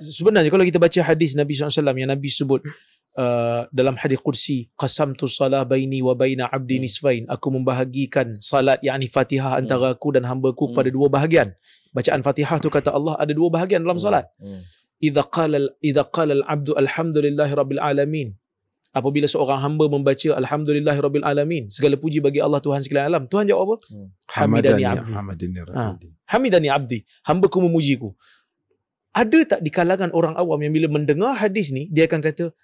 sebenarnya kalau kita baca hadis Nabi SAW yang Nabi sebut uh, dalam hadis kursi qasam tu salah baini wa baina abdi hmm. nisfain aku membahagikan salat yakni Fatihah antara hmm. aku dan hamba ku hmm. pada dua bahagian bacaan Fatihah tu kata Allah ada dua bahagian dalam salat idza qala idza qala al abdu alhamdulillahi rabbil alamin apabila seorang hamba membaca alhamdulillahi rabbil alamin segala puji bagi Allah Tuhan sekalian alam Tuhan jawab apa ha. hamidani abdi hamidani abdi hamidani abdi hamba ku memujiku ada tak di kalangan orang awam yang bila mendengar hadis ni dia akan kata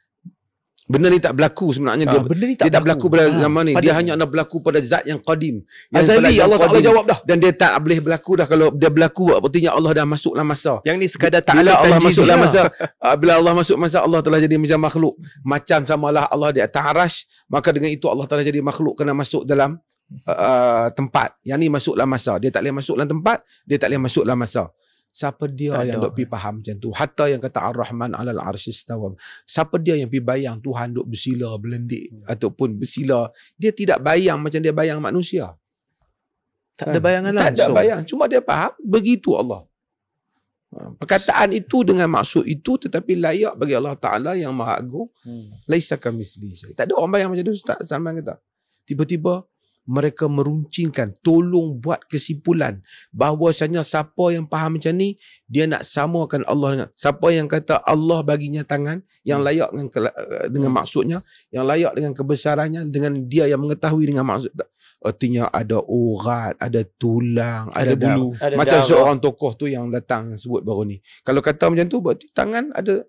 benda ni tak berlaku sebenarnya ha, dia benda ni tak, dia tak berlaku pada ha, zaman ni pada dia hanya nak berlaku pada zat yang qadim yang azali Allah Taala jawab dah dan dia tak boleh berlaku dah kalau dia berlaku artinya Allah dah masuk dalam masa yang ni sekadar tak ada Allah masuk dalam masa ah, bila Allah masuk masa Allah telah jadi macam makhluk macam samalah Allah di atas arash maka dengan itu Allah telah jadi makhluk kena masuk dalam uh, tempat yang ni masuk dalam masa dia tak boleh masuk dalam tempat dia tak boleh masuk dalam masa Siapa dia tak yang dok pi faham macam tu? Hatta yang kata Ar-Rahman alal arsyistawam. Siapa dia yang pi bayang Tuhan dok bersila belendik hmm. ataupun bersila? Dia tidak bayang macam dia bayang manusia. Tak kan? ada bayangan tak langsung. Tak ada bayang. Cuma dia faham begitu Allah. Perkataan itu dengan maksud itu tetapi layak bagi Allah Ta'ala yang maha agung. Hmm. Laisa kamisli. Tak ada orang bayang macam tu. Ustaz Salman kata. Tiba-tiba mereka meruncingkan tolong buat kesimpulan bahawasanya siapa yang faham macam ni dia nak samakan Allah dengan siapa yang kata Allah baginya tangan yang hmm. layak dengan eh, dengan hmm. maksudnya yang layak dengan kebesarannya dengan dia yang mengetahui dengan maksud artinya ada urat ada tulang ada, ada bulu ada macam darab. seorang tokoh tu yang datang yang sebut baru ni kalau kata macam tu berarti tangan ada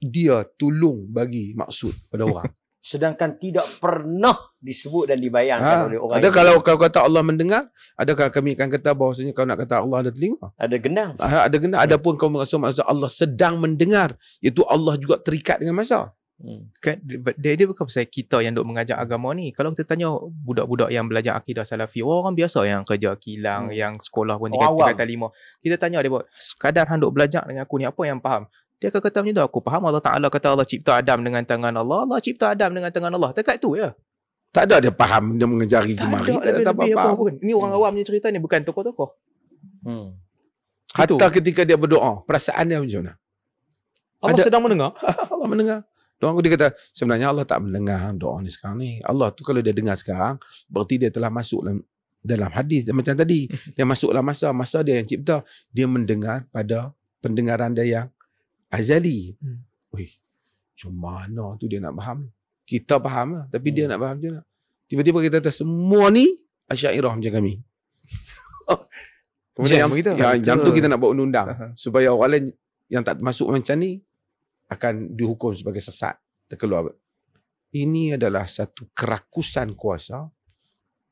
dia tolong bagi maksud pada orang sedangkan tidak pernah disebut dan dibayangkan ha. oleh orang. Ada kalau kau kata Allah mendengar, adakah kami akan kata bahawasanya kau nak kata Allah ada telinga? Ada gendang. Ah, ha, ada gendang. Hmm. Adapun kau maksud maksud Allah sedang mendengar, itu Allah juga terikat dengan masa. Hmm. Kan, dia, dia bukan pasal kita yang duk mengajar agama ni. Kalau kita tanya budak-budak yang belajar akidah salafi, orang biasa yang kerja kilang, hmm. yang sekolah pun tiga, tiga, tiga, lima. Kita tanya dia, sekadar hang duk belajar dengan aku ni, apa yang faham? Dia akan kata macam tu, aku faham Allah Ta'ala kata Allah cipta Adam dengan tangan Allah. Allah cipta Adam dengan tangan Allah. Dekat tu ya. Tak ada dia faham dia mengejari tak jemari. tak ada lebih apa-apa pun. Ini orang hmm. awam punya cerita ni, bukan tokoh-tokoh. Hmm. Hatta itu. ketika dia berdoa, perasaan dia macam mana? Allah ada, sedang mendengar. Allah mendengar. Doa aku dia kata, sebenarnya Allah tak mendengar doa ni sekarang ni. Allah tu kalau dia dengar sekarang, berarti dia telah masuk dalam dalam hadis macam tadi dia masuklah masa masa dia yang cipta dia mendengar pada pendengaran dia yang Azali. Hmm. Weh, macam mana tu dia nak faham? Kita faham lah. Tapi hmm. dia nak faham je nak. Tiba-tiba kita kata semua ni Asyairah macam kami. Kemudian yang, kita, yang, kita. yang tu kita nak buat undang-undang. Supaya orang lain yang tak masuk macam ni akan dihukum sebagai sesat. Terkeluar. Ini adalah satu kerakusan kuasa.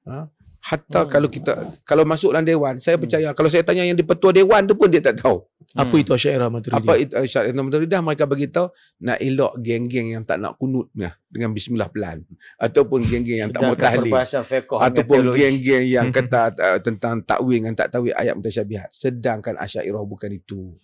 Ha? Hatta hmm. kalau kita kalau masuk dalam dewan, saya hmm. percaya hmm. kalau saya tanya yang di petua dewan tu pun dia tak tahu. Hmm. Apa hmm. itu Asyairah Maturidiyah? Apa itu Asyairah Maturidiyah? Mereka beritahu nak elok geng-geng yang tak nak kunut dengan bismillah pelan. Ataupun geng-geng yang tak mau tahli. Ataupun geng-geng yang hmm. kata uh, tentang takwil dengan tak tahu ayat mutasyabihat. Sedangkan Asyairah bukan itu.